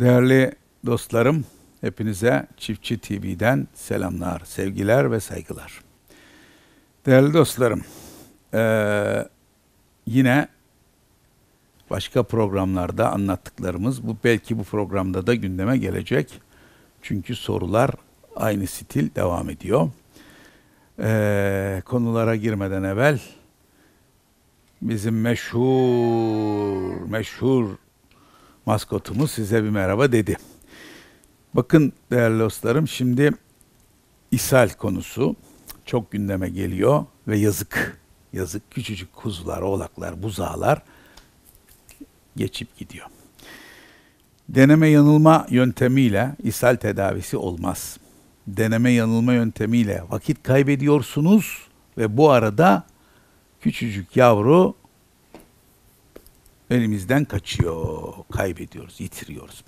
Değerli dostlarım, hepinize Çiftçi TV'den selamlar, sevgiler ve saygılar. Değerli dostlarım, yine başka programlarda anlattıklarımız, bu belki bu programda da gündeme gelecek. Çünkü sorular aynı stil devam ediyor. konulara girmeden evvel bizim meşhur, meşhur maskotumuz size bir merhaba dedi. Bakın değerli dostlarım şimdi ishal konusu çok gündeme geliyor ve yazık. Yazık küçücük kuzular, oğlaklar, buzağlar geçip gidiyor. Deneme yanılma yöntemiyle ishal tedavisi olmaz. Deneme yanılma yöntemiyle vakit kaybediyorsunuz ve bu arada küçücük yavru elimizden kaçıyor, kaybediyoruz, yitiriyoruz.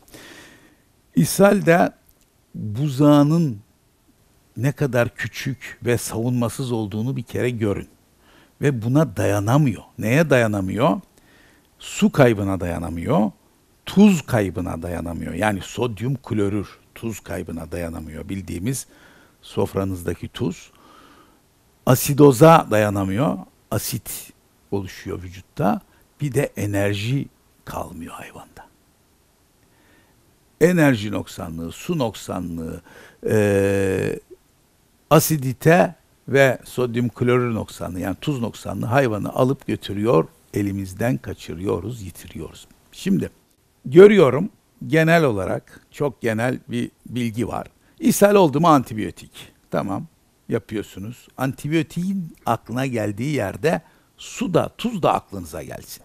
İshal de buzağının ne kadar küçük ve savunmasız olduğunu bir kere görün. Ve buna dayanamıyor. Neye dayanamıyor? Su kaybına dayanamıyor, tuz kaybına dayanamıyor. Yani sodyum klorür tuz kaybına dayanamıyor. Bildiğimiz sofranızdaki tuz. Asidoza dayanamıyor. Asit oluşuyor vücutta bir de enerji kalmıyor hayvanda. Enerji noksanlığı, su noksanlığı, e, asidite ve sodyum klorür noksanlığı yani tuz noksanlığı hayvanı alıp götürüyor, elimizden kaçırıyoruz, yitiriyoruz. Şimdi görüyorum genel olarak çok genel bir bilgi var. İshal oldu mu antibiyotik. Tamam yapıyorsunuz. Antibiyotiğin aklına geldiği yerde su da tuz da aklınıza gelsin.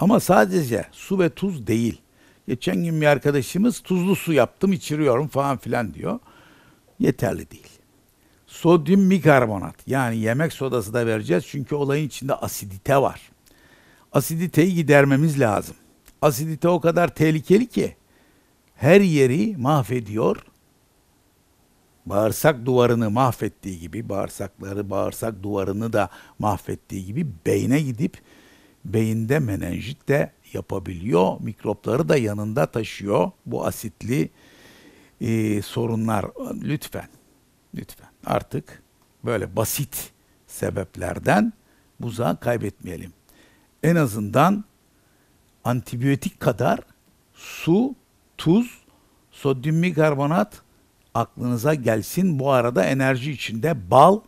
Ama sadece su ve tuz değil. Geçen gün bir arkadaşımız tuzlu su yaptım içiriyorum falan filan diyor. Yeterli değil. Sodyum bikarbonat yani yemek sodası da vereceğiz çünkü olayın içinde asidite var. Asiditeyi gidermemiz lazım. Asidite o kadar tehlikeli ki her yeri mahvediyor. Bağırsak duvarını mahvettiği gibi, bağırsakları, bağırsak duvarını da mahvettiği gibi beyne gidip beyinde menenjit de yapabiliyor. Mikropları da yanında taşıyor bu asitli e, sorunlar. Lütfen, lütfen artık böyle basit sebeplerden buza kaybetmeyelim. En azından antibiyotik kadar su, tuz, sodyum bikarbonat aklınıza gelsin. Bu arada enerji içinde bal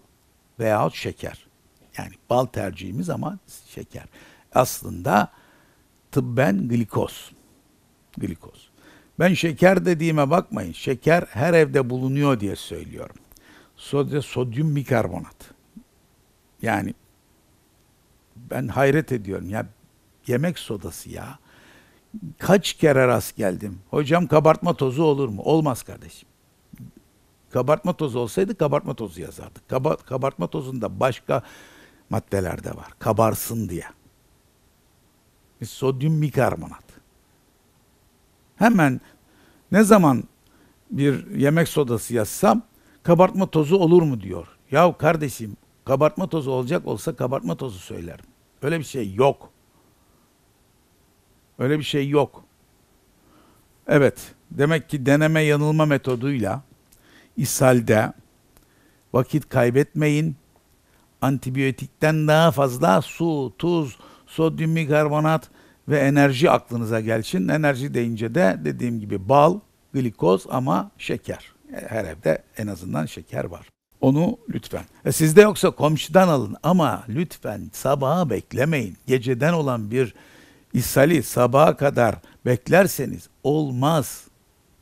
veya şeker. Yani bal tercihimiz ama şeker aslında tıbben glikoz. Glikoz. Ben şeker dediğime bakmayın. Şeker her evde bulunuyor diye söylüyorum. Sodya sodyum bikarbonat. Yani ben hayret ediyorum ya yemek sodası ya. Kaç kere rast geldim. Hocam kabartma tozu olur mu? Olmaz kardeşim. Kabartma tozu olsaydı kabartma tozu yazardık. Kaba, kabartma tozunda başka maddeler de var. Kabarsın diye sodyum bikarbonat. Hemen ne zaman bir yemek sodası yazsam kabartma tozu olur mu diyor. Ya kardeşim kabartma tozu olacak olsa kabartma tozu söylerim. Öyle bir şey yok. Öyle bir şey yok. Evet, demek ki deneme yanılma metoduyla ishalde vakit kaybetmeyin. Antibiyotikten daha fazla su, tuz, sodyum bikarbonat ve enerji aklınıza gelsin. Enerji deyince de dediğim gibi bal, glikoz ama şeker. Her evde en azından şeker var. Onu lütfen. E sizde yoksa komşudan alın ama lütfen sabaha beklemeyin. Geceden olan bir ishali sabaha kadar beklerseniz olmaz.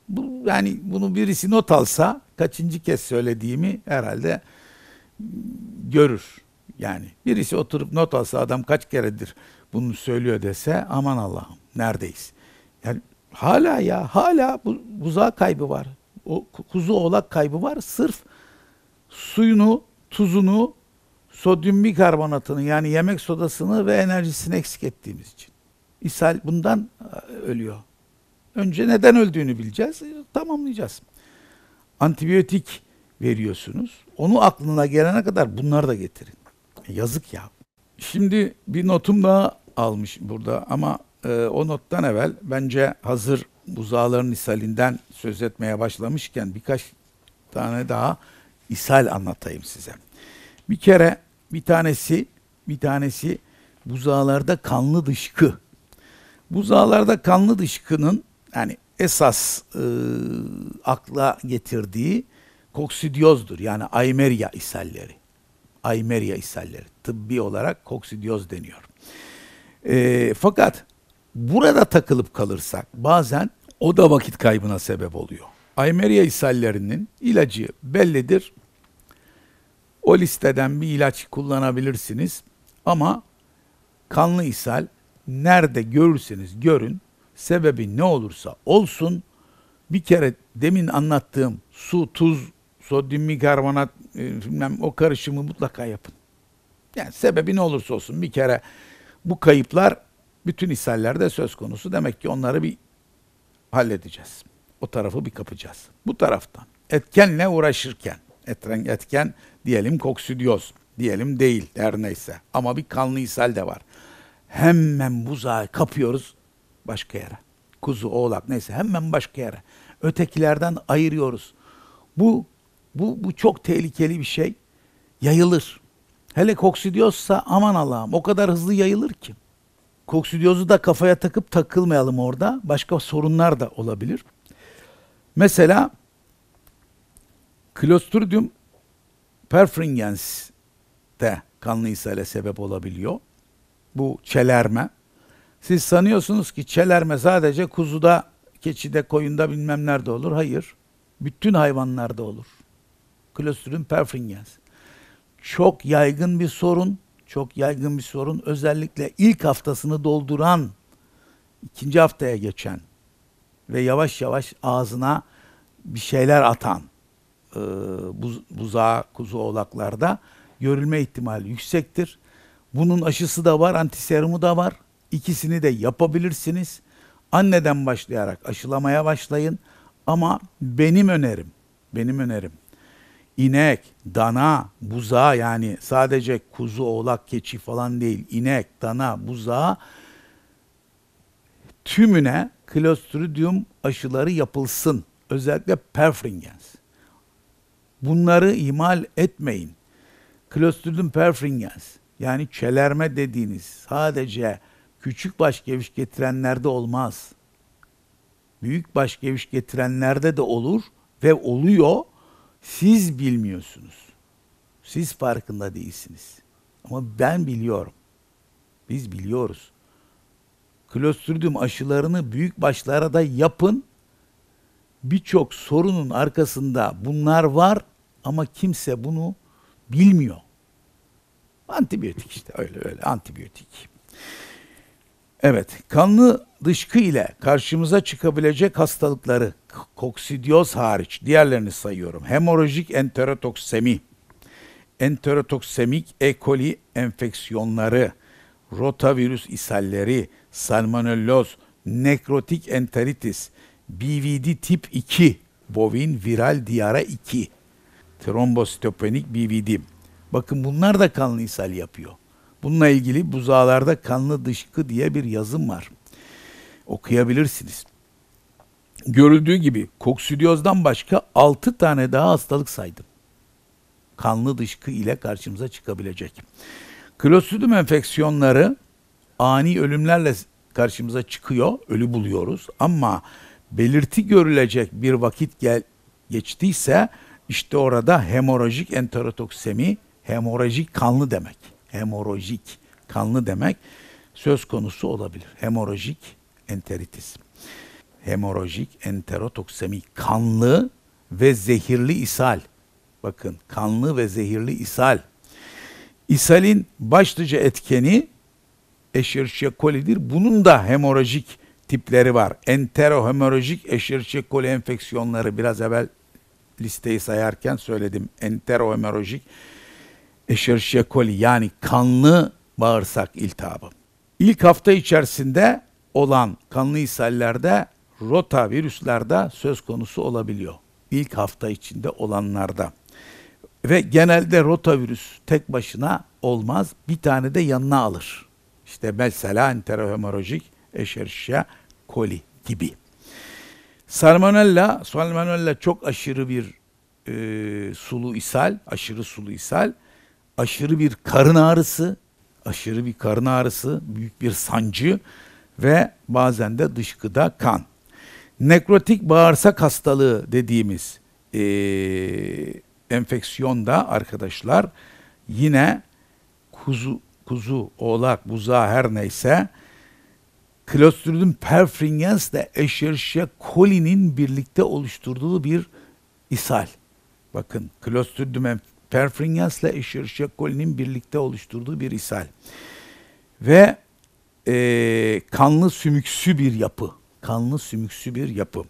Bu, yani bunu birisi not alsa kaçıncı kez söylediğimi herhalde görür. Yani birisi oturup not alsa adam kaç keredir bunu söylüyor dese aman Allah'ım neredeyiz? Yani hala ya hala bu, buza kaybı var. O kuzu oğlak kaybı var. Sırf suyunu, tuzunu, sodyum bikarbonatını yani yemek sodasını ve enerjisini eksik ettiğimiz için. İshal bundan e, ölüyor. Önce neden öldüğünü bileceğiz, e, tamamlayacağız. Antibiyotik veriyorsunuz. Onu aklına gelene kadar bunları da getirin. Yazık ya. Şimdi bir notum daha almış burada ama e, o nottan evvel bence hazır buzağların ishalinden söz etmeye başlamışken birkaç tane daha ishal anlatayım size. Bir kere bir tanesi bir tanesi buzağlarda kanlı dışkı. Buzağlarda kanlı dışkının yani esas e, akla getirdiği koksidiyozdur. Yani Aimeria ishalleri aymeria ishalleri. Tıbbi olarak koksidiyoz deniyor. E, fakat burada takılıp kalırsak bazen o da vakit kaybına sebep oluyor. Aymeria ishallerinin ilacı bellidir. O listeden bir ilaç kullanabilirsiniz ama kanlı ishal nerede görürseniz görün sebebi ne olursa olsun bir kere demin anlattığım su, tuz sodyum karbonat e, bilmem o karışımı mutlaka yapın. Yani sebebi ne olursa olsun bir kere bu kayıplar bütün ishallerde söz konusu. Demek ki onları bir halledeceğiz. O tarafı bir kapacağız. Bu taraftan etkenle uğraşırken etren etken diyelim koksidioz diyelim değil her neyse ama bir kanlı ishal de var. Hemen buzağı kapıyoruz başka yere. Kuzu, oğlak neyse hemen başka yere. Ötekilerden ayırıyoruz. Bu bu, bu çok tehlikeli bir şey. Yayılır. Hele koksidiyozsa aman Allah'ım o kadar hızlı yayılır ki. Koksidiyozu da kafaya takıp takılmayalım orada. Başka sorunlar da olabilir. Mesela Clostridium perfringens de kanlı ishale sebep olabiliyor. Bu çelerme. Siz sanıyorsunuz ki çelerme sadece kuzuda, keçide, koyunda bilmem nerede olur. Hayır. Bütün hayvanlarda olur. Clostridium perfringens. Çok yaygın bir sorun, çok yaygın bir sorun. Özellikle ilk haftasını dolduran, ikinci haftaya geçen ve yavaş yavaş ağzına bir şeyler atan e, buz, buzağa, kuzu oğlaklarda görülme ihtimali yüksektir. Bunun aşısı da var, antiserumu da var. İkisini de yapabilirsiniz. Anneden başlayarak aşılamaya başlayın. Ama benim önerim, benim önerim inek, dana, buza yani sadece kuzu, oğlak, keçi falan değil. inek, dana, buza tümüne Clostridium aşıları yapılsın. Özellikle perfringens. Bunları imal etmeyin. Clostridium perfringens yani çelerme dediğiniz sadece küçük baş geviş getirenlerde olmaz. Büyük baş geviş getirenlerde de olur ve oluyor siz bilmiyorsunuz. Siz farkında değilsiniz. Ama ben biliyorum. Biz biliyoruz. Klostridum aşılarını büyük başlara da yapın. Birçok sorunun arkasında bunlar var ama kimse bunu bilmiyor. Antibiyotik işte öyle öyle antibiyotik. Evet, kanlı dışkı ile karşımıza çıkabilecek hastalıkları koksidiyoz hariç diğerlerini sayıyorum. Hemorajik enterotoksemi, enterotoksemik E. coli enfeksiyonları, rotavirüs ishalleri, salmonelloz, nekrotik enteritis, BVD tip 2, bovin viral diyara 2, trombositopenik BVD. Bakın bunlar da kanlı ishal yapıyor. Bununla ilgili buzağlarda kanlı dışkı diye bir yazım var. Okuyabilirsiniz görüldüğü gibi koksidiyozdan başka 6 tane daha hastalık saydım. Kanlı dışkı ile karşımıza çıkabilecek. Klostridium enfeksiyonları ani ölümlerle karşımıza çıkıyor, ölü buluyoruz. Ama belirti görülecek bir vakit gel geçtiyse işte orada hemorajik enterotoksemi, hemorajik kanlı demek. Hemorajik kanlı demek söz konusu olabilir. Hemorajik enteritis hemorajik, enterotoksemi, kanlı ve zehirli ishal. Bakın kanlı ve zehirli ishal. İshalin başlıca etkeni Escherichia coli'dir. Bunun da hemorajik tipleri var. Enterohemorajik Escherichia coli enfeksiyonları biraz evvel listeyi sayarken söyledim. Enterohemorajik Escherichia coli yani kanlı bağırsak iltihabı. İlk hafta içerisinde olan kanlı ishallerde Rota virüslerde söz konusu olabiliyor. İlk hafta içinde olanlarda. Ve genelde rotavirüs tek başına olmaz. Bir tane de yanına alır. İşte mesela enterohemorajik eşerşia koli gibi. Salmonella, salmonella çok aşırı bir e, sulu ishal, aşırı sulu ishal, aşırı bir karın ağrısı, aşırı bir karın ağrısı, büyük bir sancı ve bazen de dışkıda kan nekrotik bağırsak hastalığı dediğimiz e, enfeksiyonda arkadaşlar yine kuzu, kuzu, oğlak, buza her neyse Clostridium perfringens ile Escherichia coli'nin birlikte oluşturduğu bir ishal. Bakın Clostridium perfringens ile Escherichia coli'nin birlikte oluşturduğu bir ishal. Ve e, kanlı sümüksü bir yapı kanlı sümüksü bir yapı.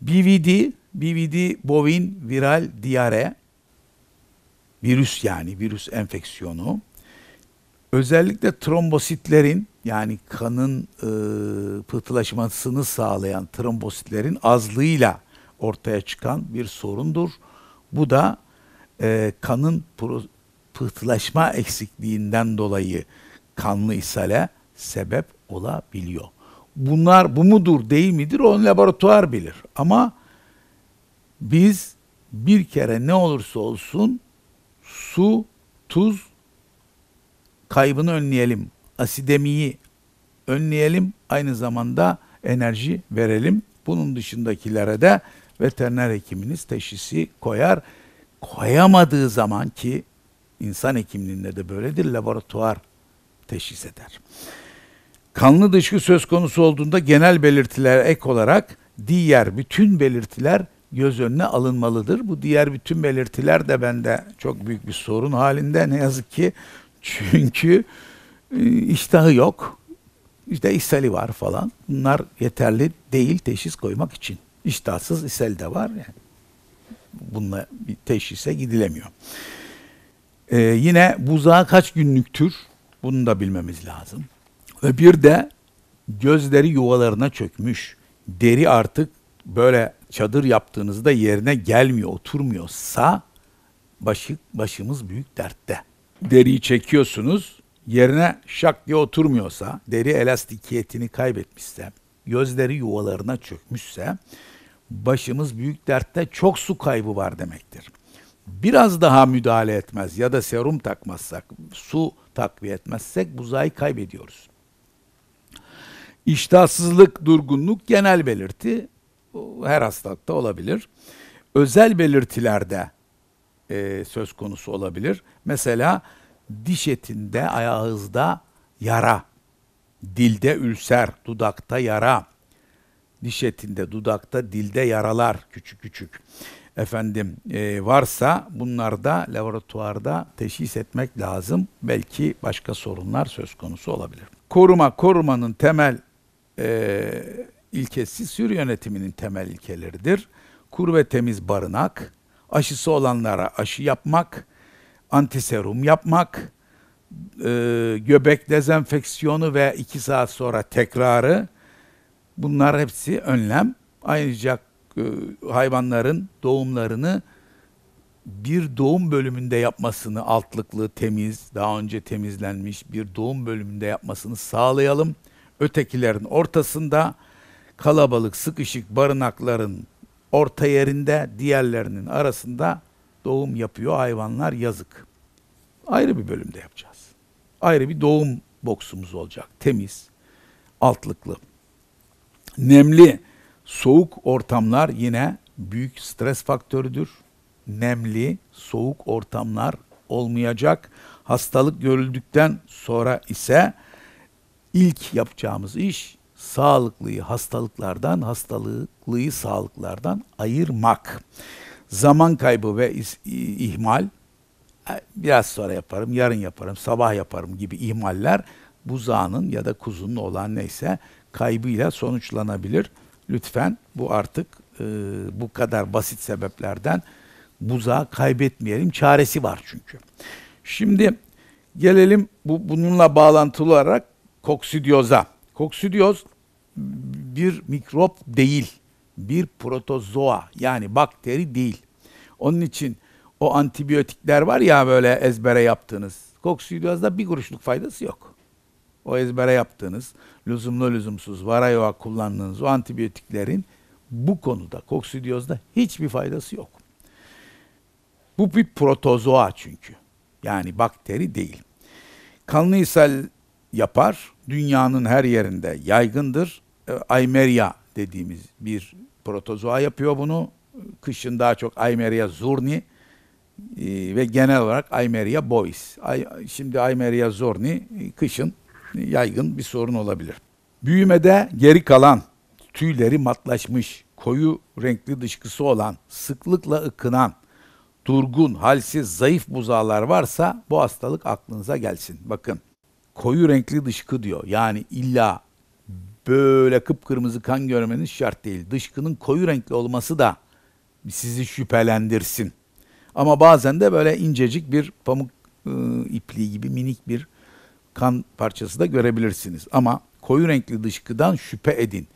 BVD, BVD bovin viral diare virüs yani virüs enfeksiyonu. Özellikle trombositlerin yani kanın e, pıhtılaşmasını sağlayan trombositlerin azlığıyla ortaya çıkan bir sorundur. Bu da e, kanın pıhtılaşma eksikliğinden dolayı kanlı ishale sebep olabiliyor bunlar bu mudur değil midir onu laboratuvar bilir. Ama biz bir kere ne olursa olsun su, tuz kaybını önleyelim. Asidemiyi önleyelim. Aynı zamanda enerji verelim. Bunun dışındakilere de veteriner hekiminiz teşhisi koyar. Koyamadığı zaman ki insan hekimliğinde de böyledir laboratuvar teşhis eder. Kanlı dışkı söz konusu olduğunda genel belirtiler ek olarak diğer bütün belirtiler göz önüne alınmalıdır. Bu diğer bütün belirtiler de bende çok büyük bir sorun halinde ne yazık ki. Çünkü e, iştahı yok. İşte ishali var falan. Bunlar yeterli değil teşhis koymak için. İştahsız ishal de var. Yani. Bununla bir teşhise gidilemiyor. Ee, yine buzağı kaç günlüktür? Bunu da bilmemiz lazım. Ve Bir de gözleri yuvalarına çökmüş. Deri artık böyle çadır yaptığınızda yerine gelmiyor, oturmuyorsa başı, başımız büyük dertte. Deriyi çekiyorsunuz, yerine şak diye oturmuyorsa, deri elastikiyetini kaybetmişse, gözleri yuvalarına çökmüşse başımız büyük dertte çok su kaybı var demektir. Biraz daha müdahale etmez ya da serum takmazsak, su takviye etmezsek buzayı kaybediyoruz. İştahsızlık, durgunluk genel belirti. Her hastalıkta olabilir. Özel belirtilerde e, söz konusu olabilir. Mesela diş etinde, ayağınızda yara, dilde ülser, dudakta yara, diş etinde, dudakta, dilde yaralar küçük küçük. Efendim e, varsa bunlar da laboratuvarda teşhis etmek lazım. Belki başka sorunlar söz konusu olabilir. Koruma, korumanın temel e, ilkesi sür yönetiminin temel ilkeleridir. Kur ve temiz barınak, aşısı olanlara aşı yapmak, antiserum yapmak, e, göbek dezenfeksiyonu ve iki saat sonra tekrarı bunlar hepsi önlem. Ayrıca e, hayvanların doğumlarını bir doğum bölümünde yapmasını altlıklı, temiz, daha önce temizlenmiş bir doğum bölümünde yapmasını sağlayalım ötekilerin ortasında, kalabalık, sıkışık barınakların orta yerinde, diğerlerinin arasında doğum yapıyor hayvanlar yazık. Ayrı bir bölümde yapacağız. Ayrı bir doğum boksumuz olacak. Temiz, altlıklı. Nemli, soğuk ortamlar yine büyük stres faktörüdür. Nemli, soğuk ortamlar olmayacak. Hastalık görüldükten sonra ise ilk yapacağımız iş sağlıklıyı hastalıklardan, hastalıklıyı sağlıklardan ayırmak. Zaman kaybı ve ihmal e, biraz sonra yaparım, yarın yaparım, sabah yaparım gibi ihmaller buzağının ya da kuzunun olan neyse kaybıyla sonuçlanabilir. Lütfen bu artık e, bu kadar basit sebeplerden buzağı kaybetmeyelim. Çaresi var çünkü. Şimdi gelelim bu bununla bağlantılı olarak koksidioza. Koksidioz bir mikrop değil, bir protozoa yani bakteri değil. Onun için o antibiyotikler var ya böyle ezbere yaptığınız. Koksidyozda bir kuruşluk faydası yok. O ezbere yaptığınız, lüzumlu lüzumsuz, varayoa kullandığınız o antibiyotiklerin bu konuda koksidiyozda hiçbir faydası yok. Bu bir protozoa çünkü. Yani bakteri değil. Kanlı ishal yapar, dünyanın her yerinde yaygındır. E, aymeria dediğimiz bir protozoa yapıyor bunu. Kışın daha çok Aymeria zurni e, ve genel olarak Aymeria bois. Şimdi Aymeria zurni e, kışın yaygın bir sorun olabilir. Büyümede geri kalan, tüyleri matlaşmış, koyu renkli dışkısı olan, sıklıkla ıkınan, durgun, halsiz, zayıf buzağlar varsa bu hastalık aklınıza gelsin. Bakın koyu renkli dışkı diyor. Yani illa böyle kıpkırmızı kan görmeniz şart değil. Dışkının koyu renkli olması da sizi şüphelendirsin. Ama bazen de böyle incecik bir pamuk ıı, ipliği gibi minik bir kan parçası da görebilirsiniz. Ama koyu renkli dışkıdan şüphe edin.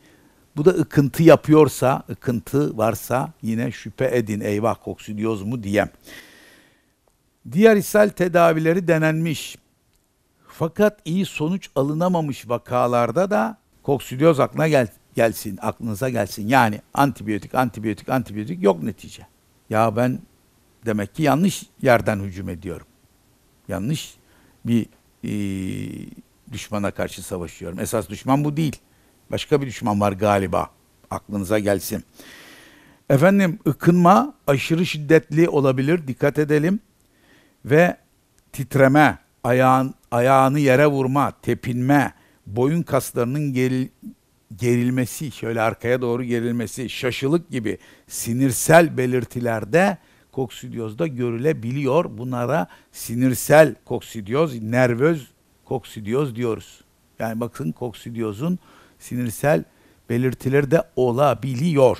Bu da ıkıntı yapıyorsa, ıkıntı varsa yine şüphe edin. Eyvah koksidiyoz mu diyem. Diğer ishal tedavileri denenmiş. Fakat iyi sonuç alınamamış vakalarda da koksidiyoz aklına gel, gelsin, aklınıza gelsin. Yani antibiyotik, antibiyotik, antibiyotik yok netice. Ya ben demek ki yanlış yerden hücum ediyorum. Yanlış bir e, düşmana karşı savaşıyorum. Esas düşman bu değil. Başka bir düşman var galiba. Aklınıza gelsin. Efendim ıkınma aşırı şiddetli olabilir. Dikkat edelim. Ve titreme, ayağın ayağını yere vurma, tepinme, boyun kaslarının geril, gerilmesi, şöyle arkaya doğru gerilmesi, şaşılık gibi sinirsel belirtilerde koksidiyozda görülebiliyor. Bunlara sinirsel koksidiyoz, nervöz koksidiyoz diyoruz. Yani bakın koksidiyozun sinirsel belirtileri de olabiliyor.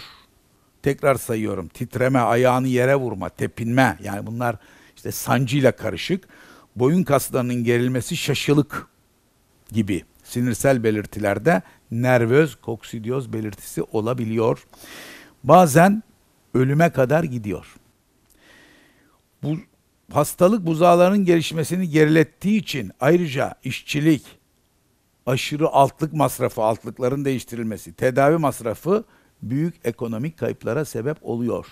Tekrar sayıyorum. Titreme, ayağını yere vurma, tepinme. Yani bunlar işte sancıyla karışık boyun kaslarının gerilmesi şaşılık gibi sinirsel belirtilerde nervöz koksidioz belirtisi olabiliyor. Bazen ölüme kadar gidiyor. Bu hastalık buzağların gelişmesini gerilettiği için ayrıca işçilik, aşırı altlık masrafı, altlıkların değiştirilmesi, tedavi masrafı büyük ekonomik kayıplara sebep oluyor.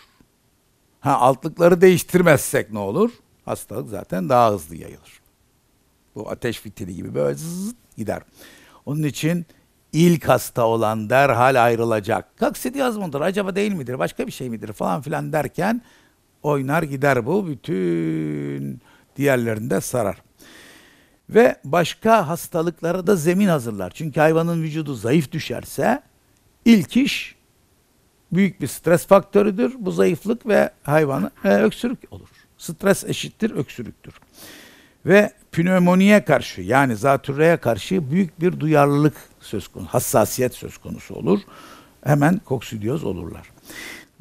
Ha altlıkları değiştirmezsek ne olur? hastalık zaten daha hızlı yayılır. Bu ateş fitili gibi böyle zıt gider. Onun için ilk hasta olan derhal ayrılacak. Kaksidi yaz mıdır, acaba değil midir, başka bir şey midir falan filan derken oynar gider bu. Bütün diğerlerinde sarar. Ve başka hastalıklara da zemin hazırlar. Çünkü hayvanın vücudu zayıf düşerse ilk iş büyük bir stres faktörüdür. Bu zayıflık ve hayvanı e, öksürük olur. Stres eşittir öksürüktür. Ve pnömoniye karşı yani zatürreye karşı büyük bir duyarlılık söz konusu, hassasiyet söz konusu olur. Hemen koksidiyoz olurlar.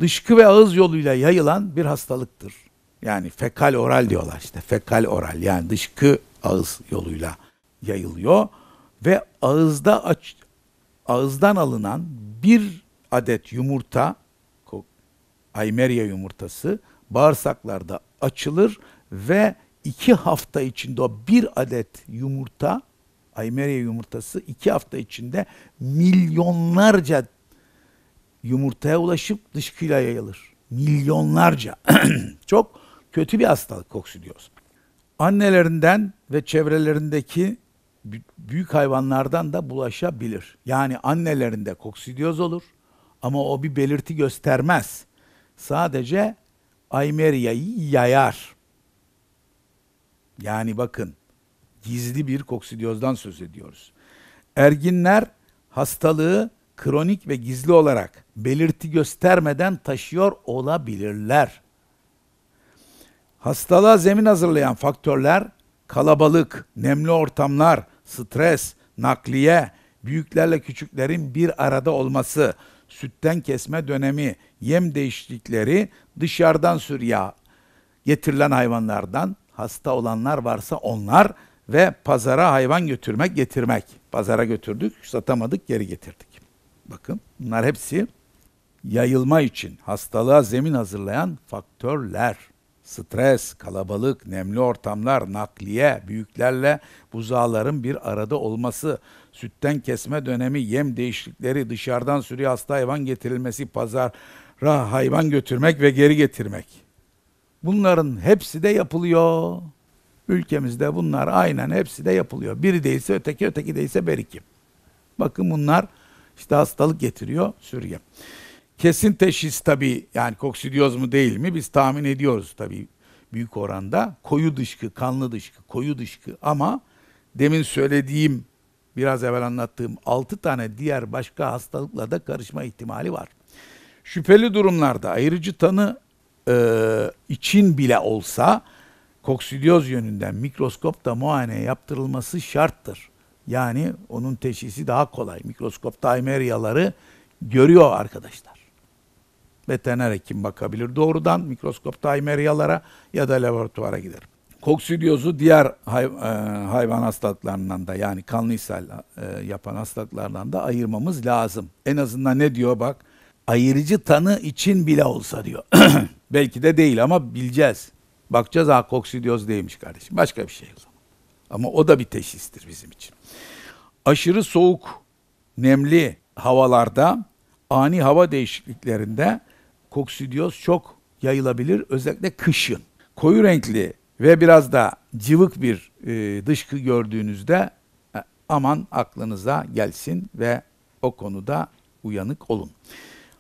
Dışkı ve ağız yoluyla yayılan bir hastalıktır. Yani fekal oral diyorlar işte. Fekal oral yani dışkı ağız yoluyla yayılıyor ve ağızda aç, ağızdan alınan bir adet yumurta Aymeria yumurtası bağırsaklarda açılır ve iki hafta içinde o bir adet yumurta, Aymeria yumurtası iki hafta içinde milyonlarca yumurtaya ulaşıp dışkıyla yayılır. Milyonlarca. Çok kötü bir hastalık koksidiyoz. Annelerinden ve çevrelerindeki büyük hayvanlardan da bulaşabilir. Yani annelerinde koksidiyoz olur ama o bir belirti göstermez. Sadece Aymerya'yı yayar. Yani bakın gizli bir koksidiyozdan söz ediyoruz. Erginler hastalığı kronik ve gizli olarak belirti göstermeden taşıyor olabilirler. Hastalığa zemin hazırlayan faktörler kalabalık, nemli ortamlar, stres, nakliye, büyüklerle küçüklerin bir arada olması, sütten kesme dönemi, yem değişiklikleri dışarıdan sürya getirilen hayvanlardan hasta olanlar varsa onlar ve pazara hayvan götürmek getirmek. Pazara götürdük, satamadık, geri getirdik. Bakın bunlar hepsi yayılma için hastalığa zemin hazırlayan faktörler. Stres, kalabalık, nemli ortamlar, nakliye, büyüklerle buzağların bir arada olması, sütten kesme dönemi, yem değişiklikleri, dışarıdan sürü hasta hayvan getirilmesi, pazar ra hayvan götürmek ve geri getirmek. Bunların hepsi de yapılıyor. Ülkemizde bunlar aynen hepsi de yapılıyor. Biri değilse öteki, öteki değilse beriki. Bakın bunlar işte hastalık getiriyor sürge. Kesin teşhis tabi yani koksidiyoz mu değil mi biz tahmin ediyoruz tabi büyük oranda. Koyu dışkı, kanlı dışkı, koyu dışkı ama demin söylediğim biraz evvel anlattığım 6 tane diğer başka hastalıkla da karışma ihtimali var şüpheli durumlarda ayırıcı tanı e, için bile olsa koksidioz yönünden mikroskopta muayene yaptırılması şarttır. Yani onun teşhisi daha kolay. Mikroskopta aymeryaları görüyor arkadaşlar. Veteriner hekim bakabilir doğrudan mikroskopta aymeryalara ya da laboratuvara gider. Koksidiozu diğer hay, e, hayvan hastalıklarından da yani kanlı ishal e, yapan hastalıklardan da ayırmamız lazım. En azından ne diyor bak ayırıcı tanı için bile olsa diyor. Belki de değil ama bileceğiz. Bakacağız ha ah, koksidiyoz değilmiş kardeşim. Başka bir şey yok. Ama o da bir teşhistir bizim için. Aşırı soğuk, nemli havalarda ani hava değişikliklerinde koksidiyoz çok yayılabilir. Özellikle kışın. Koyu renkli ve biraz da cıvık bir e, dışkı gördüğünüzde e, aman aklınıza gelsin ve o konuda uyanık olun.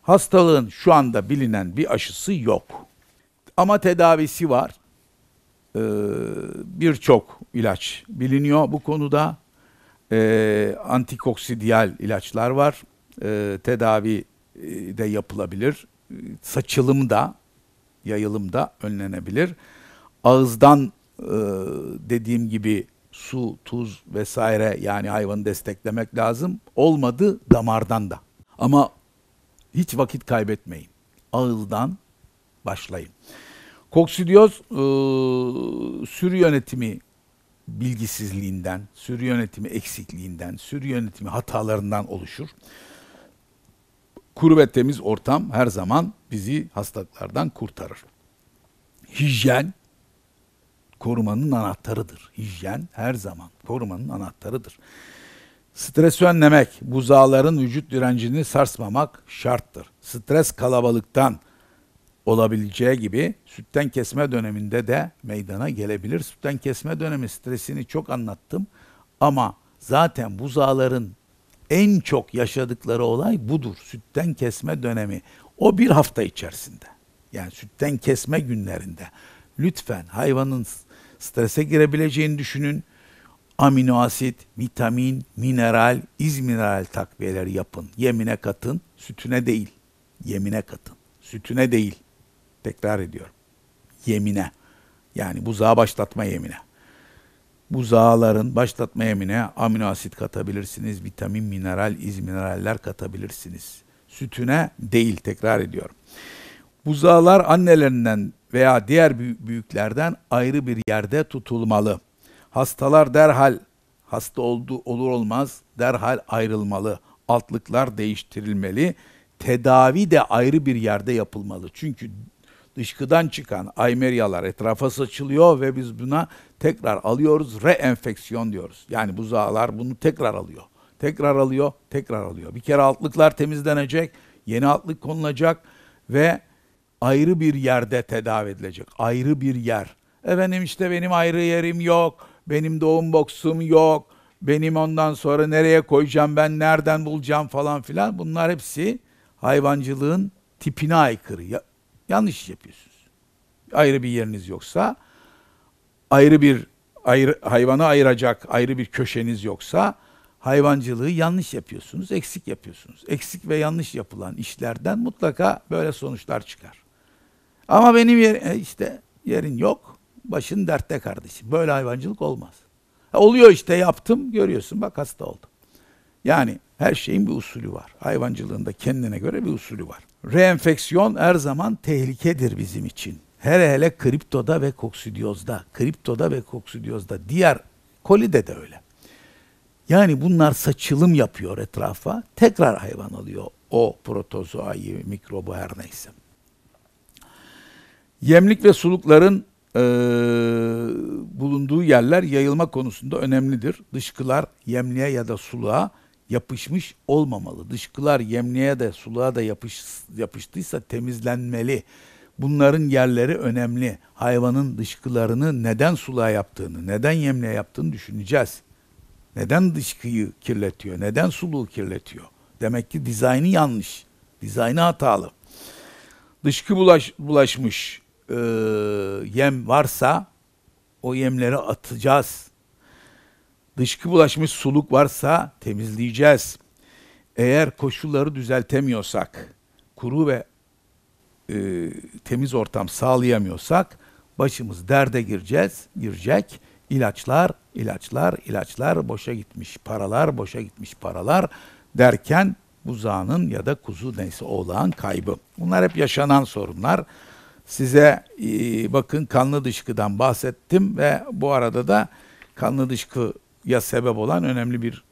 Hastalığın şu anda bilinen bir aşısı yok. Ama tedavisi var. Ee, Birçok ilaç biliniyor bu konuda. Ee, antikoksidiyal ilaçlar var. Ee, tedavi e, de yapılabilir. Saçılım da, yayılım da önlenebilir. Ağızdan e, dediğim gibi su, tuz vesaire yani hayvanı desteklemek lazım. Olmadı damardan da. Ama hiç vakit kaybetmeyin. Ağızdan başlayın. Koksidiyoz e, sürü yönetimi bilgisizliğinden, sürü yönetimi eksikliğinden, sürü yönetimi hatalarından oluşur. Kuru ve temiz ortam her zaman bizi hastalıklardan kurtarır. Hijyen korumanın anahtarıdır. Hijyen her zaman korumanın anahtarıdır. Stres önlemek, buzağların vücut direncini sarsmamak şarttır. Stres kalabalıktan olabileceği gibi sütten kesme döneminde de meydana gelebilir. Sütten kesme dönemi stresini çok anlattım ama zaten buzağların en çok yaşadıkları olay budur. Sütten kesme dönemi. O bir hafta içerisinde. Yani sütten kesme günlerinde. Lütfen hayvanın strese girebileceğini düşünün amino asit, vitamin, mineral, izmineral takviyeleri yapın. Yemine katın, sütüne değil. Yemine katın, sütüne değil. Tekrar ediyorum. Yemine. Yani buzağı başlatma yemine. Buzağların başlatma yemine amino asit katabilirsiniz, vitamin, mineral, izmineraller katabilirsiniz. Sütüne değil, tekrar ediyorum. Buzağlar annelerinden veya diğer büyüklerden ayrı bir yerde tutulmalı.'' Hastalar derhal hasta oldu olur olmaz derhal ayrılmalı. Altlıklar değiştirilmeli. Tedavi de ayrı bir yerde yapılmalı. Çünkü dışkıdan çıkan aymeryalar etrafa saçılıyor ve biz buna tekrar alıyoruz. Reenfeksiyon diyoruz. Yani buzağlar bunu tekrar alıyor. Tekrar alıyor, tekrar alıyor. Bir kere altlıklar temizlenecek, yeni altlık konulacak ve ayrı bir yerde tedavi edilecek. Ayrı bir yer. Efendim işte benim ayrı yerim yok. Benim doğum boksum yok. Benim ondan sonra nereye koyacağım ben nereden bulacağım falan filan. Bunlar hepsi hayvancılığın tipine aykırı. Ya, yanlış yapıyorsunuz. Ayrı bir yeriniz yoksa ayrı bir ayrı, hayvana ayıracak ayrı bir köşeniz yoksa hayvancılığı yanlış yapıyorsunuz, eksik yapıyorsunuz. Eksik ve yanlış yapılan işlerden mutlaka böyle sonuçlar çıkar. Ama benim yer e, işte yerin yok başın dertte kardeşim. Böyle hayvancılık olmaz. Ha, oluyor işte yaptım görüyorsun bak hasta oldum. Yani her şeyin bir usulü var. Hayvancılığın kendine göre bir usulü var. Reenfeksiyon her zaman tehlikedir bizim için. Hele hele kriptoda ve koksidiyozda. Kriptoda ve koksidiyozda. Diğer kolide de öyle. Yani bunlar saçılım yapıyor etrafa. Tekrar hayvan alıyor o protozoayı, mikrobu her neyse. Yemlik ve sulukların e, bulunduğu yerler yayılma konusunda önemlidir. Dışkılar yemliğe ya da suluğa yapışmış olmamalı. Dışkılar yemliğe de suluğa da yapış, yapıştıysa temizlenmeli. Bunların yerleri önemli. Hayvanın dışkılarını neden suluğa yaptığını, neden yemliğe yaptığını düşüneceğiz. Neden dışkıyı kirletiyor, neden suluğu kirletiyor? Demek ki dizaynı yanlış, dizaynı hatalı. Dışkı bulaş, bulaşmış, e, yem varsa o yemleri atacağız. Dışkı bulaşmış suluk varsa temizleyeceğiz. Eğer koşulları düzeltemiyorsak, kuru ve e, temiz ortam sağlayamıyorsak başımız derde gireceğiz, girecek. İlaçlar, ilaçlar, ilaçlar boşa gitmiş paralar, boşa gitmiş paralar derken buzağının ya da kuzu neyse oğlağın kaybı. Bunlar hep yaşanan sorunlar size e, bakın kanlı dışkıdan bahsettim ve bu arada da kanlı dışkıya sebep olan önemli bir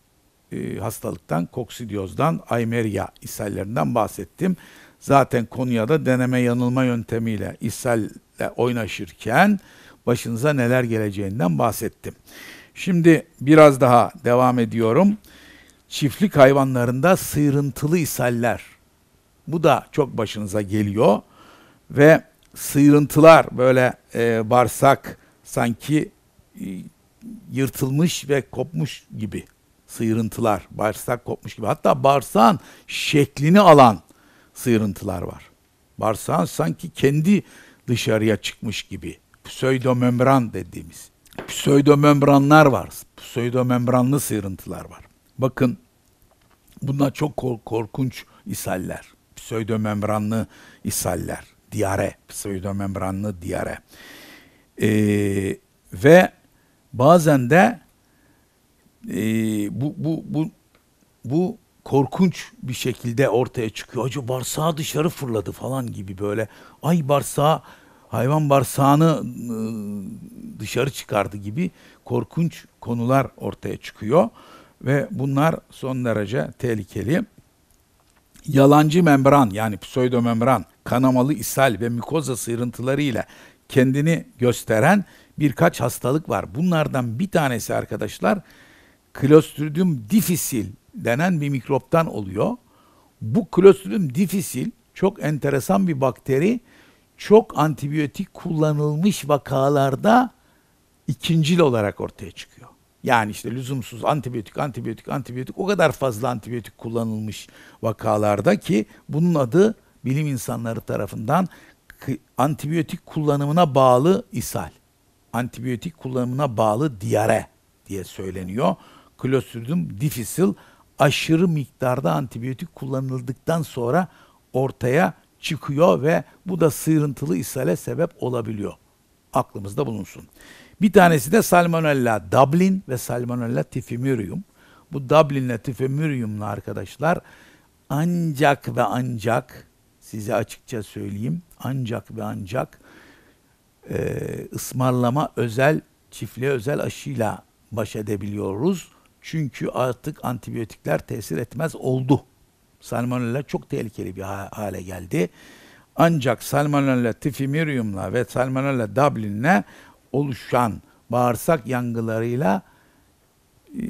e, hastalıktan, koksidiyozdan, aymeria ishallerinden bahsettim. Zaten konuya da deneme yanılma yöntemiyle ishalle oynaşırken başınıza neler geleceğinden bahsettim. Şimdi biraz daha devam ediyorum. Çiftlik hayvanlarında sıyrıntılı ishaller. Bu da çok başınıza geliyor ve sıyrıntılar böyle e, bağırsak sanki e, yırtılmış ve kopmuş gibi sıyrıntılar, bağırsak kopmuş gibi. Hatta bağırsağın şeklini alan sıyrıntılar var. Bağırsağın sanki kendi dışarıya çıkmış gibi. pseudo membran dediğimiz. pseudo membranlar var. pseudo membranlı sıyrıntılar var. Bakın bunlar çok korkunç ishaller. membranlı ishaller diare pseudomembranlı diare Ee, ve bazen de e, bu, bu, bu, bu korkunç bir şekilde ortaya çıkıyor. Acı barsağı dışarı fırladı falan gibi böyle. Ay barsağı, hayvan barsağını e, dışarı çıkardı gibi korkunç konular ortaya çıkıyor. Ve bunlar son derece tehlikeli. Yalancı membran yani pseudomembran kanamalı ishal ve mikoza sıyrıntılarıyla kendini gösteren birkaç hastalık var. Bunlardan bir tanesi arkadaşlar Clostridium difficile denen bir mikroptan oluyor. Bu Clostridium difficile çok enteresan bir bakteri. Çok antibiyotik kullanılmış vakalarda ikincil olarak ortaya çıkıyor. Yani işte lüzumsuz antibiyotik, antibiyotik, antibiyotik o kadar fazla antibiyotik kullanılmış vakalarda ki bunun adı bilim insanları tarafından antibiyotik kullanımına bağlı ishal, antibiyotik kullanımına bağlı diyare diye söyleniyor. Clostridium difficile aşırı miktarda antibiyotik kullanıldıktan sonra ortaya çıkıyor ve bu da sıyrıntılı ishale sebep olabiliyor. Aklımızda bulunsun. Bir tanesi de Salmonella Dublin ve Salmonella typhimurium. Bu Dublin ile Tifimurium'la arkadaşlar ancak ve ancak size açıkça söyleyeyim. Ancak ve ancak e, ısmarlama özel, çiftliğe özel aşıyla baş edebiliyoruz. Çünkü artık antibiyotikler tesir etmez oldu. Salmonella çok tehlikeli bir hale geldi. Ancak Salmonella tifimirium'la ve Salmonella dublin'le oluşan bağırsak yangılarıyla e,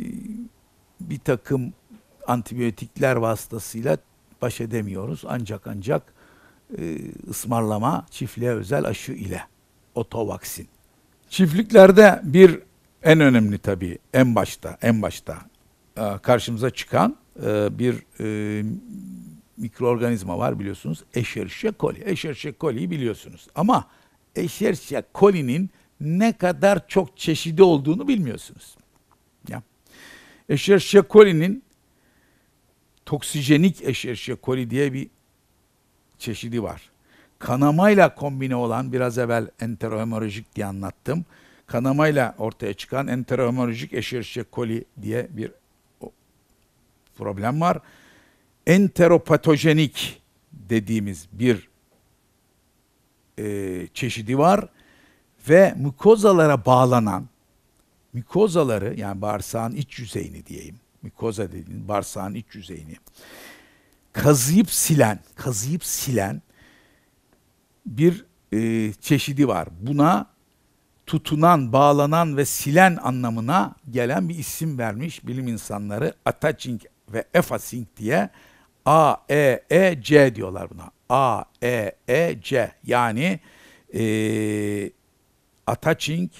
bir takım antibiyotikler vasıtasıyla baş edemiyoruz. Ancak ancak e, ısmarlama çiftliğe özel aşı ile otovaksin. Çiftliklerde bir en önemli tabii en başta en başta e, karşımıza çıkan e, bir e, mikroorganizma var biliyorsunuz. Escherichia coli. Escherichia coli'yi biliyorsunuz. Ama Escherichia coli'nin ne kadar çok çeşidi olduğunu bilmiyorsunuz. Ya. Escherichia coli'nin toksijenik Escherichia koli diye bir çeşidi var. Kanamayla kombine olan biraz evvel enterohemorajik diye anlattım. Kanamayla ortaya çıkan enterohemorajik Escherichia koli diye bir problem var. Enteropatojenik dediğimiz bir e, çeşidi var ve mukozalara bağlanan mikozaları yani bağırsağın iç yüzeyini diyeyim mikoza dediğimiz bağırsağın iç yüzeyini kazıyıp silen, kazıyıp silen bir e, çeşidi var. Buna tutunan, bağlanan ve silen anlamına gelen bir isim vermiş bilim insanları attaching ve effacing diye A E E C diyorlar buna. A E E C yani e, attaching,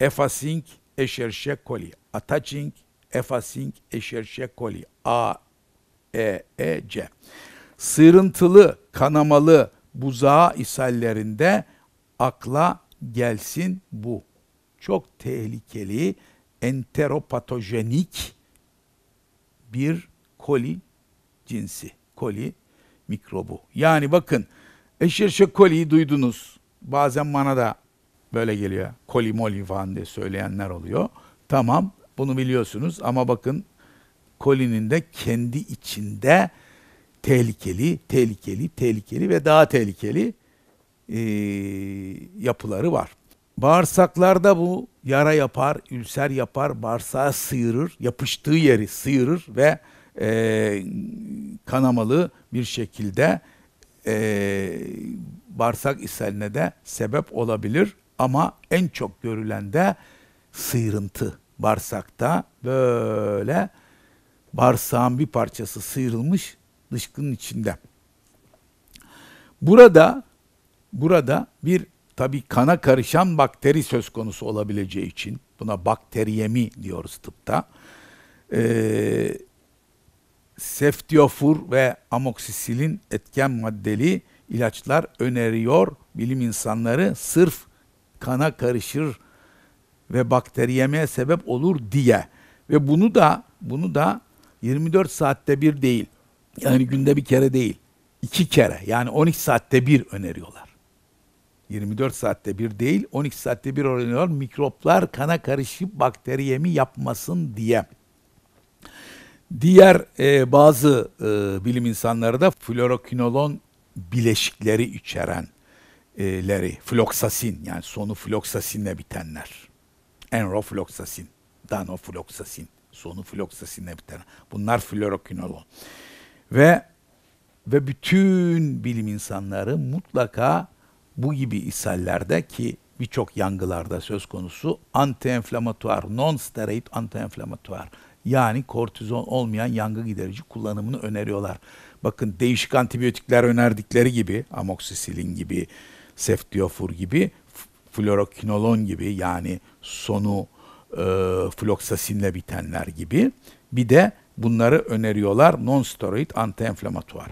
effacing, eşerşe koli. Attaching, Efasink Eşerşe Koli A E E C. Sırıntılı, kanamalı buzağı ishallerinde akla gelsin bu. Çok tehlikeli, enteropatojenik bir koli cinsi, koli mikrobu. Yani bakın, eşirşe koliyi duydunuz. Bazen bana da böyle geliyor. Koli moli falan diye söyleyenler oluyor. Tamam, bunu biliyorsunuz ama bakın kolinin de kendi içinde tehlikeli, tehlikeli, tehlikeli ve daha tehlikeli e, yapıları var. Bağırsaklarda bu yara yapar, ülser yapar, bağırsağı sıyırır, yapıştığı yeri sıyırır ve e, kanamalı bir şekilde e, bağırsak ishaline de sebep olabilir. Ama en çok görülen de sıyrıntı bağırsakta böyle bağırsağın bir parçası sıyrılmış dışkının içinde. Burada burada bir tabi kana karışan bakteri söz konusu olabileceği için buna bakteriyemi diyoruz tıpta. Ee, seftiyofur ve amoksisilin etken maddeli ilaçlar öneriyor bilim insanları sırf kana karışır ve bakteriyemeye sebep olur diye. Ve bunu da bunu da 24 saatte bir değil. Yani günde bir kere değil. iki kere yani 12 saatte bir öneriyorlar. 24 saatte bir değil 12 saatte bir öneriyorlar. Mikroplar kana karışıp bakteriyemi yapmasın diye. Diğer e, bazı e, bilim insanları da florokinolon bileşikleri içerenleri, e, floksasin yani sonu floksasinle bitenler enrofloksasin, danofloksasin, sonu floksasinle biten. Bunlar fluoroquinolon. Ve ve bütün bilim insanları mutlaka bu gibi ishallerde ki birçok yangılarda söz konusu antiinflamatuar, non-steroid antienflamatuar yani kortizon olmayan yangı giderici kullanımını öneriyorlar. Bakın değişik antibiyotikler önerdikleri gibi amoksisilin gibi, seftiofur gibi, fluoroquinolon gibi yani sonu e, floksasinle bitenler gibi. Bir de bunları öneriyorlar non-steroid antiinflamatuar.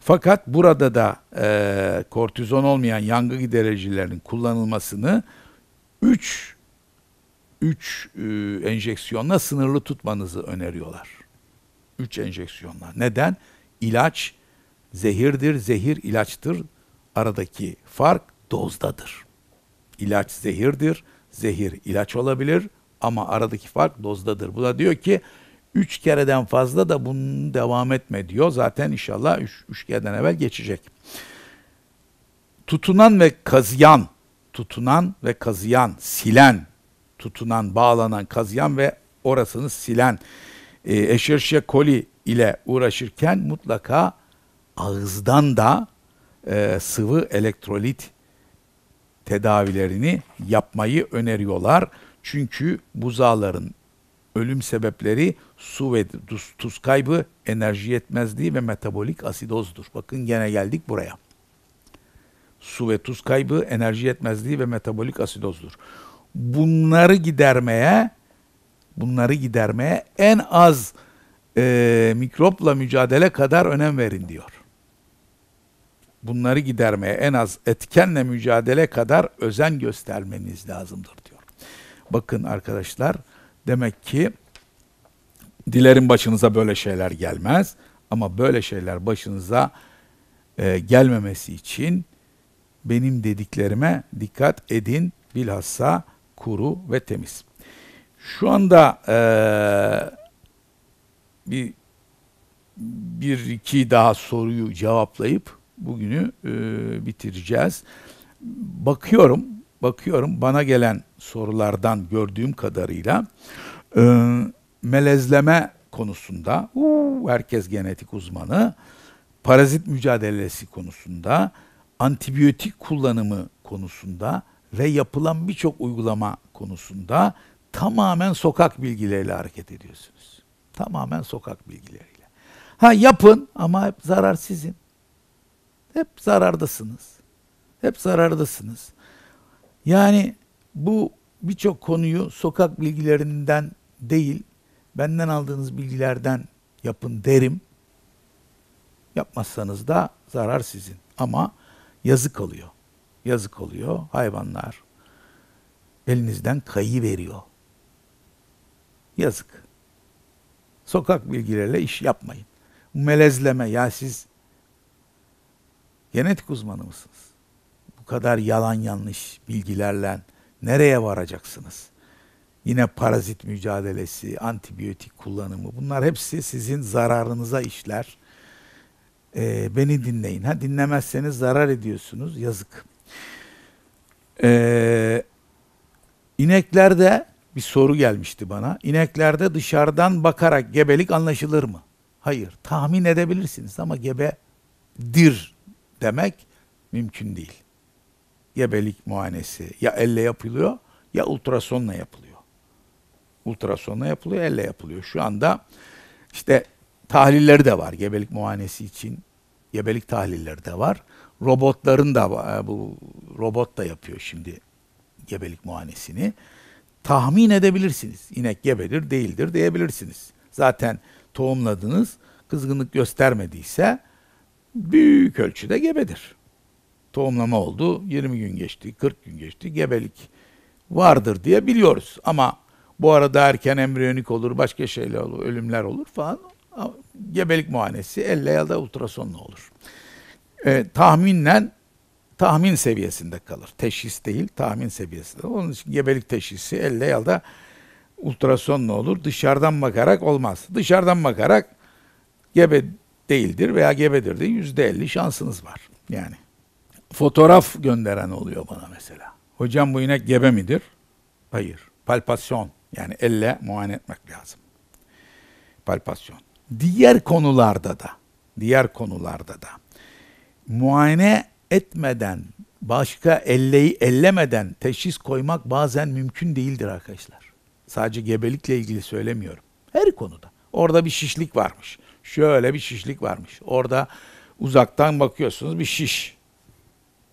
Fakat burada da e, kortizon olmayan yangı gidericilerinin kullanılmasını 3 3 e, enjeksiyonla sınırlı tutmanızı öneriyorlar. 3 enjeksiyonla. Neden? İlaç zehirdir, zehir ilaçtır. Aradaki fark dozdadır. İlaç zehirdir, zehir ilaç olabilir ama aradaki fark dozdadır. Bu da diyor ki üç kereden fazla da bunun devam etme diyor. Zaten inşallah üç, üç kereden evvel geçecek. Tutunan ve kazıyan, tutunan ve kazıyan, silen, tutunan, bağlanan, kazıyan ve orasını silen e, Escherichia coli ile uğraşırken mutlaka ağızdan da e, sıvı elektrolit tedavilerini yapmayı öneriyorlar. Çünkü buzağların ölüm sebepleri su ve tuz, tuz kaybı, enerji yetmezliği ve metabolik asidozdur. Bakın gene geldik buraya. Su ve tuz kaybı, enerji yetmezliği ve metabolik asidozdur. Bunları gidermeye, bunları gidermeye en az e, mikropla mücadele kadar önem verin diyor bunları gidermeye en az etkenle mücadele kadar özen göstermeniz lazımdır diyor. Bakın arkadaşlar demek ki dilerim başınıza böyle şeyler gelmez ama böyle şeyler başınıza e, gelmemesi için benim dediklerime dikkat edin bilhassa kuru ve temiz. Şu anda e, bir bir iki daha soruyu cevaplayıp bugünü e, bitireceğiz. Bakıyorum, bakıyorum bana gelen sorulardan gördüğüm kadarıyla e, melezleme konusunda uu, herkes genetik uzmanı, parazit mücadelesi konusunda, antibiyotik kullanımı konusunda ve yapılan birçok uygulama konusunda tamamen sokak bilgileriyle hareket ediyorsunuz. Tamamen sokak bilgileriyle. Ha yapın ama zarar sizin. Hep zarardasınız. Hep zarardasınız. Yani bu birçok konuyu sokak bilgilerinden değil, benden aldığınız bilgilerden yapın derim. Yapmazsanız da zarar sizin. Ama yazık oluyor. Yazık oluyor. Hayvanlar elinizden kayı veriyor. Yazık. Sokak bilgilerle iş yapmayın. Melezleme ya siz genetik uzmanı mısınız? Bu kadar yalan yanlış bilgilerle nereye varacaksınız? Yine parazit mücadelesi, antibiyotik kullanımı bunlar hepsi sizin zararınıza işler. Ee, beni dinleyin. Ha dinlemezseniz zarar ediyorsunuz. Yazık. Ee, ineklerde bir soru gelmişti bana. İneklerde dışarıdan bakarak gebelik anlaşılır mı? Hayır. Tahmin edebilirsiniz ama gebedir demek mümkün değil. Ya Gebelik muayenesi ya elle yapılıyor ya ultrasonla yapılıyor. Ultrasonla yapılıyor, elle yapılıyor. Şu anda işte tahlilleri de var gebelik muayenesi için. Gebelik tahlilleri de var. Robotların da e, bu robot da yapıyor şimdi gebelik muayenesini. Tahmin edebilirsiniz. İnek gebedir, değildir diyebilirsiniz. Zaten tohumladınız, kızgınlık göstermediyse büyük ölçüde gebedir. Tohumlama oldu, 20 gün geçti, 40 gün geçti, gebelik vardır diye biliyoruz. Ama bu arada erken embriyonik olur, başka şeyler olur, ölümler olur falan. Gebelik muayenesi elle ya da ultrasonla olur. Ee, tahminen tahmin seviyesinde kalır. Teşhis değil, tahmin seviyesinde. Onun için gebelik teşhisi elle ya da ultrasonla olur. Dışarıdan bakarak olmaz. Dışarıdan bakarak gebe değildir veya gebedir de yüzde elli şansınız var. Yani fotoğraf gönderen oluyor bana mesela. Hocam bu inek gebe midir? Hayır. Palpasyon yani elle muayene etmek lazım. Palpasyon. Diğer konularda da, diğer konularda da muayene etmeden, başka elleyi ellemeden teşhis koymak bazen mümkün değildir arkadaşlar. Sadece gebelikle ilgili söylemiyorum. Her konuda. Orada bir şişlik varmış. Şöyle bir şişlik varmış. Orada uzaktan bakıyorsunuz bir şiş.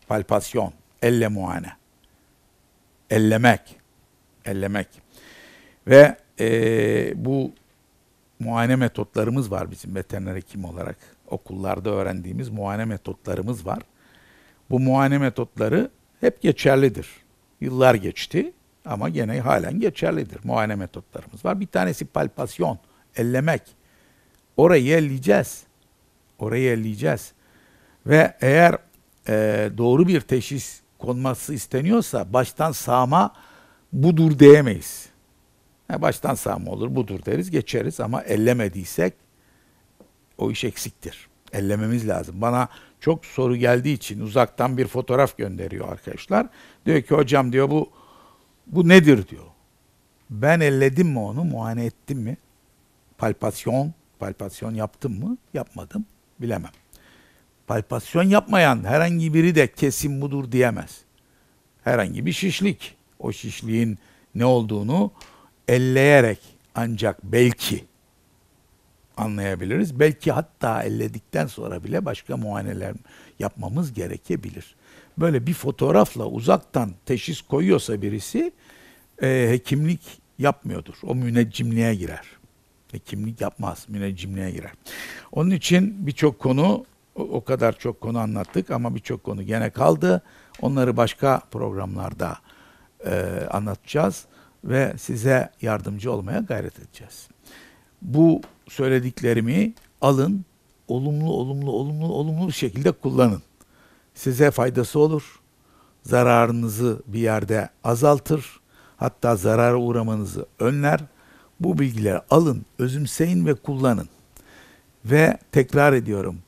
Palpasyon, elle muayene. Ellemek, ellemek. Ve e, bu muayene metotlarımız var bizim veteriner hekim olarak. Okullarda öğrendiğimiz muayene metotlarımız var. Bu muayene metotları hep geçerlidir. Yıllar geçti ama gene halen geçerlidir. Muayene metotlarımız var. Bir tanesi palpasyon, ellemek. Orayı elleyeceğiz. Orayı elleyeceğiz. Ve eğer e, doğru bir teşhis konması isteniyorsa baştan sağma budur diyemeyiz. Yani baştan sağma olur budur deriz geçeriz ama ellemediysek o iş eksiktir. Ellememiz lazım. Bana çok soru geldiği için uzaktan bir fotoğraf gönderiyor arkadaşlar. Diyor ki hocam diyor bu bu nedir diyor. Ben elledim mi onu, muayene ettim mi? Palpasyon Palpasyon yaptım mı? Yapmadım. Bilemem. Palpasyon yapmayan herhangi biri de kesin budur diyemez. Herhangi bir şişlik. O şişliğin ne olduğunu elleyerek ancak belki anlayabiliriz. Belki hatta elledikten sonra bile başka muayeneler yapmamız gerekebilir. Böyle bir fotoğrafla uzaktan teşhis koyuyorsa birisi e, hekimlik yapmıyordur. O müneccimliğe girer. E, kimlik yapmaz. yine cimriye girer. Onun için birçok konu o kadar çok konu anlattık ama birçok konu gene kaldı. Onları başka programlarda e, anlatacağız ve size yardımcı olmaya gayret edeceğiz. Bu söylediklerimi alın, olumlu olumlu olumlu olumlu bir şekilde kullanın. Size faydası olur. Zararınızı bir yerde azaltır. Hatta zarara uğramanızı önler. Bu bilgileri alın, özümseyin ve kullanın. Ve tekrar ediyorum.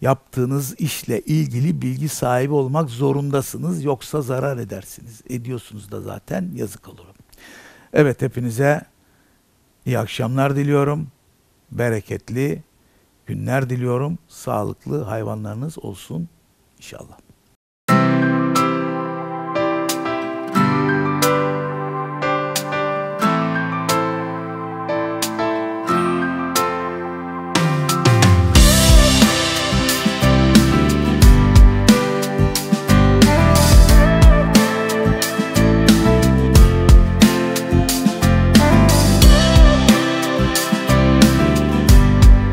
Yaptığınız işle ilgili bilgi sahibi olmak zorundasınız. Yoksa zarar edersiniz. Ediyorsunuz da zaten yazık olurum. Evet hepinize iyi akşamlar diliyorum. Bereketli günler diliyorum. Sağlıklı hayvanlarınız olsun inşallah.